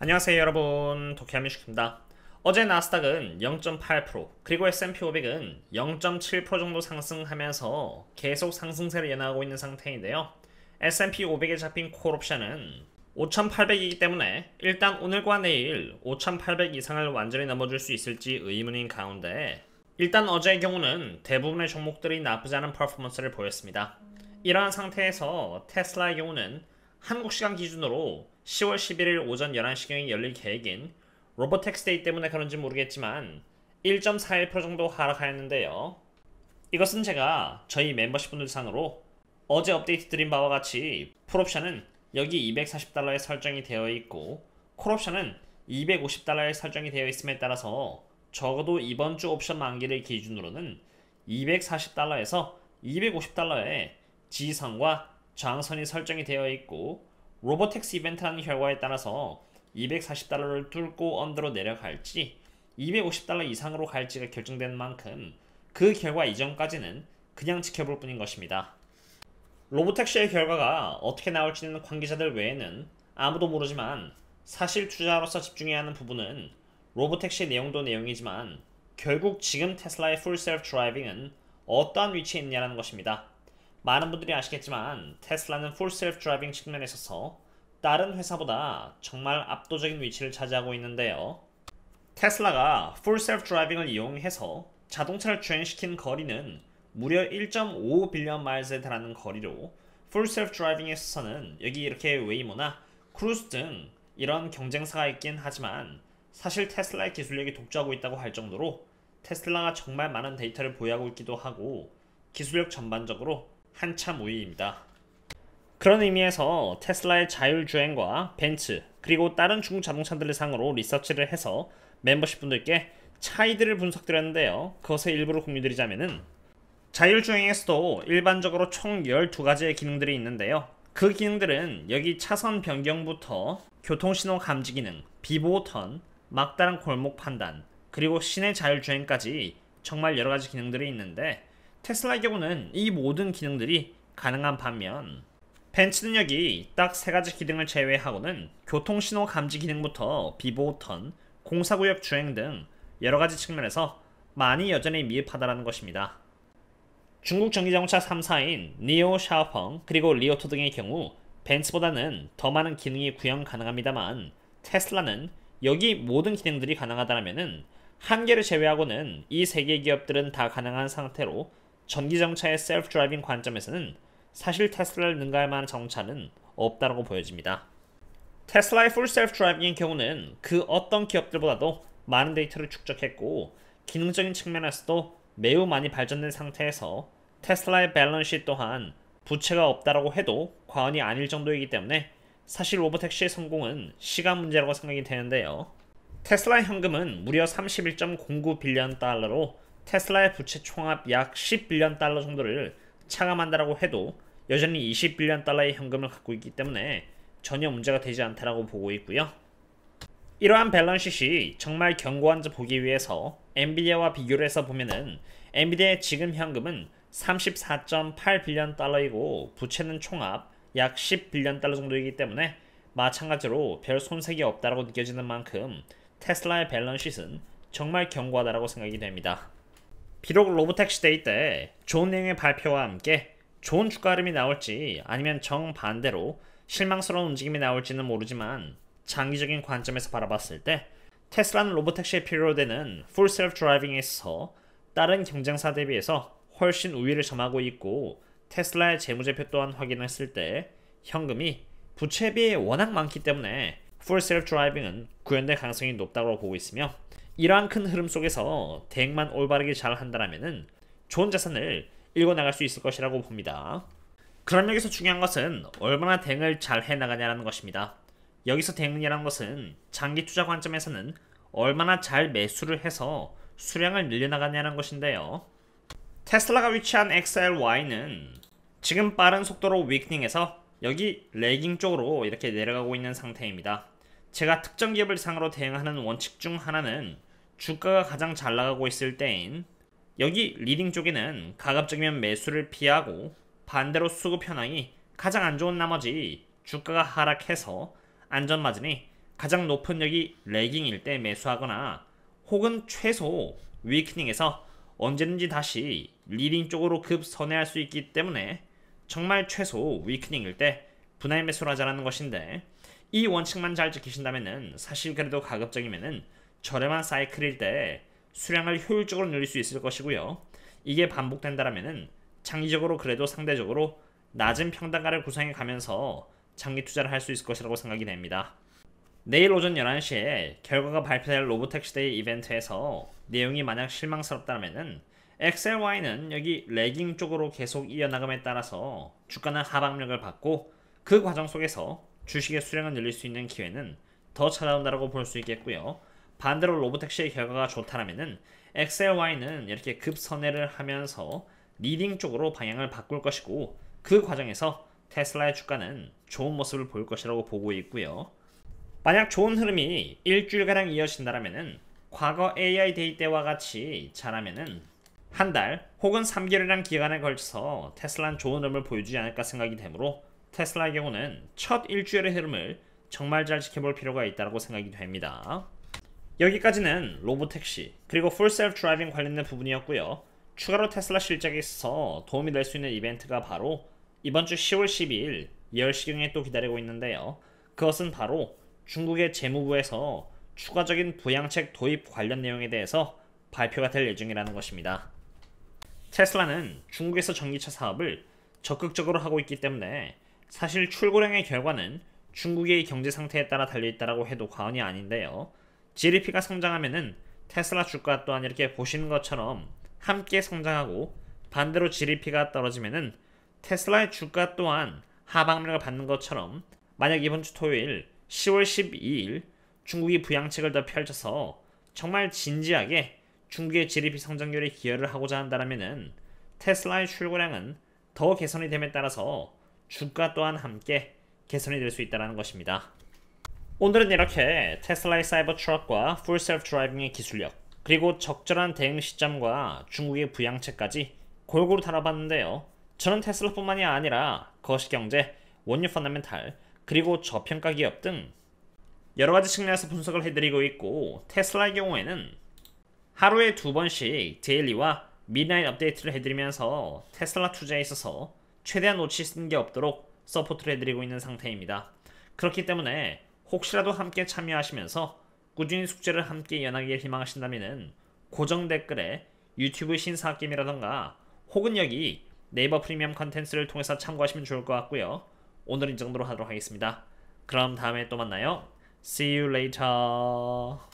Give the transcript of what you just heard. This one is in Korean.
안녕하세요 여러분 도키아뮤식입니다 어제 나스닥은 0.8% 그리고 S&P 500은 0.7% 정도 상승하면서 계속 상승세를 연하고 있는 상태인데요 S&P 500에 잡힌 콜옵션은 5,800이기 때문에 일단 오늘과 내일 5,800 이상을 완전히 넘어줄 수 있을지 의문인 가운데 일단 어제의 경우는 대부분의 종목들이 나쁘지 않은 퍼포먼스를 보였습니다 이러한 상태에서 테슬라의 경우는 한국 시간 기준으로 10월 11일 오전 11시경에 열릴 계획인 로보텍스데이 때문에 그런지 모르겠지만 1.41% 정도 하락하였는데요. 이것은 제가 저희 멤버십분들 상으로 어제 업데이트 드린 바와 같이 풀옵션은 여기 240달러에 설정이 되어 있고 콜옵션은 250달러에 설정이 되어 있음에 따라서 적어도 이번 주 옵션 만기를 기준으로는 240달러에서 250달러에 지선과 장선이 설정이 되어 있고 로보텍스 이벤트라는 결과에 따라서 240달러를 뚫고 언더로 내려갈지 250달러 이상으로 갈지가 결정된 만큼 그 결과 이전까지는 그냥 지켜볼 뿐인 것입니다. 로보텍스의 결과가 어떻게 나올지는 관계자들 외에는 아무도 모르지만 사실 투자로서 집중해야 하는 부분은 로보텍스의 내용도 내용이지만 결국 지금 테슬라의 풀 셀프 드라이빙은 어떠한 위치에 있냐라는 것입니다. 많은 분들이 아시겠지만 테슬라는 풀셀프 드라이빙 측면에 있어서 다른 회사보다 정말 압도적인 위치를 차지하고 있는데요. 테슬라가 풀셀프 드라이빙을 이용해서 자동차를 주행시킨 거리는 무려 1.5 빌리언 마일스에 달하는 거리로 풀셀프 드라이빙에 있어서는 여기 이렇게 웨이모나 크루즈 등 이런 경쟁사가 있긴 하지만 사실 테슬라의 기술력이 독주하고 있다고 할 정도로 테슬라가 정말 많은 데이터를 보유하고 있기도 하고 기술력 전반적으로 한참 우위입니다. 그런 의미에서 테슬라의 자율주행과 벤츠 그리고 다른 중국 자동차들을 상으로 리서치를 해서 멤버십 분들께 차이들을 분석드렸는데요. 그것의 일부를 공유드리자면 자율주행에서도 일반적으로 총 12가지의 기능들이 있는데요. 그 기능들은 여기 차선 변경부터 교통신호 감지 기능, 비보호턴, 막다른 골목 판단, 그리고 시내 자율주행까지 정말 여러가지 기능들이 있는데 테슬라의 경우는 이 모든 기능들이 가능한 반면 벤츠 능력이 딱 세 가지 기능을 제외하고는 교통신호 감지 기능부터 비보호 턴, 공사구역 주행 등 여러 가지 측면에서 많이 여전히 미흡하다는 것입니다. 중국 전기자동차 3사인 니오 샤오펑 그리고 리오토 등의 경우 벤츠보다는 더 많은 기능이 구현 가능합니다만 테슬라는 여기 모든 기능들이 가능하다면한 개를 제외하고는 이 세 개 기업들은 다 가능한 상태로 전기자동차의 셀프 드라이빙 관점에서는 사실 테슬라를 능가할 만한 정차는 없다고 보여집니다. 테슬라의 풀 셀프 드라이빙의 경우는 그 어떤 기업들보다도 많은 데이터를 축적했고 기능적인 측면에서도 매우 많이 발전된 상태에서 테슬라의 밸런시 또한 부채가 없다라고 해도 과언이 아닐 정도이기 때문에 사실 로보택시의 성공은 시간 문제라고 생각이 되는데요. 테슬라의 현금은 무려 31.09빌리언 달러로 테슬라의 부채 총합 약1 0빌 l i 달러 정도를 차감한다라고 해도 여전히 20빌리언 달러의 현금을 갖고 있기 때문에 전혀 문제가 되지 않다라고 보고 있고요. 이러한 밸런시시 정말 견고한지 보기 위해서 엔비디아와 비교를 해서 보면은 엔비디아의 지금 현금은 34.8빌리언 달러이고 부채는 총합 약 10빌리언 달러 정도이기 때문에 마찬가지로 별 손색이 없다라고 느껴지는 만큼 테슬라의 밸런시는 정말 견고하다라고 생각이 됩니다. 비록 로보텍시 데이 때 좋은 내용의 발표와 함께 좋은 주가 흐름이 나올지 아니면 정반대로 실망스러운 움직임이 나올지는 모르지만 장기적인 관점에서 바라봤을 때 테슬라는 로보택시에 필요로 되는 풀 셀프 드라이빙에 있어서 다른 경쟁사 대비해서 훨씬 우위를 점하고 있고 테슬라의 재무제표 또한 확인했을 때 현금이 부채비에 워낙 많기 때문에 풀 셀프 드라이빙은 구현될 가능성이 높다고 보고 있으며 이러한 큰 흐름 속에서 대행만 올바르게 잘 한다면 좋은 자산을 읽어 나갈 수 있을 것이라고 봅니다. 그럼 여기서 중요한 것은 얼마나 대응을 잘 해나가냐라는 것입니다. 여기서 대응이라는 것은 장기 투자 관점에서는 얼마나 잘 매수를 해서 수량을 늘려나가냐는 것인데요. 테슬라가 위치한 XLY는 지금 빠른 속도로 위크닝해서 여기 레깅 쪽으로 이렇게 내려가고 있는 상태입니다. 제가 특정 기업을 상으로 대응하는 원칙 중 하나는 주가가 가장 잘 나가고 있을 때인 여기 리딩 쪽에는 가급적이면 매수를 피하고 반대로 수급 현황이 가장 안 좋은 나머지 주가가 하락해서 안전 마진이 가장 높은 여기 레깅일 때 매수하거나 혹은 최소 위크닝에서 언제든지 다시 리딩 쪽으로 급선회할 수 있기 때문에 정말 최소 위크닝일 때 분할 매수를 하자는 것인데 이 원칙만 잘 지키신다면은 사실 그래도 가급적이면은 저렴한 사이클일 때 수량을 효율적으로 늘릴 수 있을 것이고요. 이게 반복된다라면 장기적으로 그래도 상대적으로 낮은 평단가를 구성해 가면서 장기 투자를 할 수 있을 것이라고 생각이 됩니다. 내일 오전 11시에 결과가 발표될 로보텍시데이 이벤트에서 내용이 만약 실망스럽다면은 XLY는 여기 레깅 쪽으로 계속 이어나감에 따라서 주가는 하방력을 받고 그 과정 속에서 주식의 수량을 늘릴 수 있는 기회는 더 찾아온다고 볼 수 있겠고요. 반대로 로보택시의 결과가 좋다라면은 XLY는 이렇게 급선회를 하면서 리딩 쪽으로 방향을 바꿀 것이고 그 과정에서 테슬라의 주가는 좋은 모습을 보일 것이라고 보고 있고요. 만약 좋은 흐름이 일주일가량 이어진다라면은 과거 AI 데이 때와 같이 잘하면은한 달 혹은 3개월이란 기간에 걸쳐서 테슬라는 좋은 흐름을 보여주지 않을까 생각이 되므로 테슬라의 경우는 첫 일주일의 흐름을 정말 잘 지켜볼 필요가 있다고 생각이 됩니다. 여기까지는 로보택시 그리고 풀 셀프 드라이빙 관련된 부분이었고요. 추가로 테슬라 실적에 있어 도움이 될 수 있는 이벤트가 바로 이번 주 10월 12일 10시경에 또 기다리고 있는데요. 그것은 바로 중국의 재무부에서 추가적인 부양책 도입 관련 내용에 대해서 발표가 될 예정이라는 것입니다. 테슬라는 중국에서 전기차 사업을 적극적으로 하고 있기 때문에 사실 출고량의 결과는 중국의 경제 상태에 따라 달려있다라고 해도 과언이 아닌데요. GDP가 성장하면은 테슬라 주가 또한 이렇게 보시는 것처럼 함께 성장하고 반대로 GDP가 떨어지면은 테슬라의 주가 또한 하방매를 받는 것처럼 만약 이번 주 토요일 10월 12일 중국이 부양책을 더 펼쳐서 정말 진지하게 중국의 GDP 성장률에 기여를 하고자 한다면은 테슬라의 출고량은 더 개선이 됨에 따라서 주가 또한 함께 개선이 될 수 있다는 것입니다. 오늘은 이렇게 테슬라의 사이버 트럭과 풀 셀프 드라이빙의 기술력 그리고 적절한 대응 시점과 중국의 부양책까지 골고루 다뤄봤는데요. 저는 테슬라뿐만이 아니라 거시경제, 원유 펀더멘탈, 그리고 저평가 기업 등 여러가지 측면에서 분석을 해드리고 있고 테슬라의 경우에는 하루에 두 번씩 데일리와 미나잇 업데이트를 해드리면서 테슬라 투자에 있어서 최대한 놓치는 게 없도록 서포트를 해드리고 있는 상태입니다. 그렇기 때문에 혹시라도 함께 참여하시면서 꾸준히 숙제를 함께 연하기를 희망하신다면 고정 댓글에 유튜브 신사학김이라던가 혹은 여기 네이버 프리미엄 컨텐츠를 통해서 참고하시면 좋을 것 같고요. 오늘은 이 정도로 하도록 하겠습니다. 그럼 다음에 또 만나요. See you later.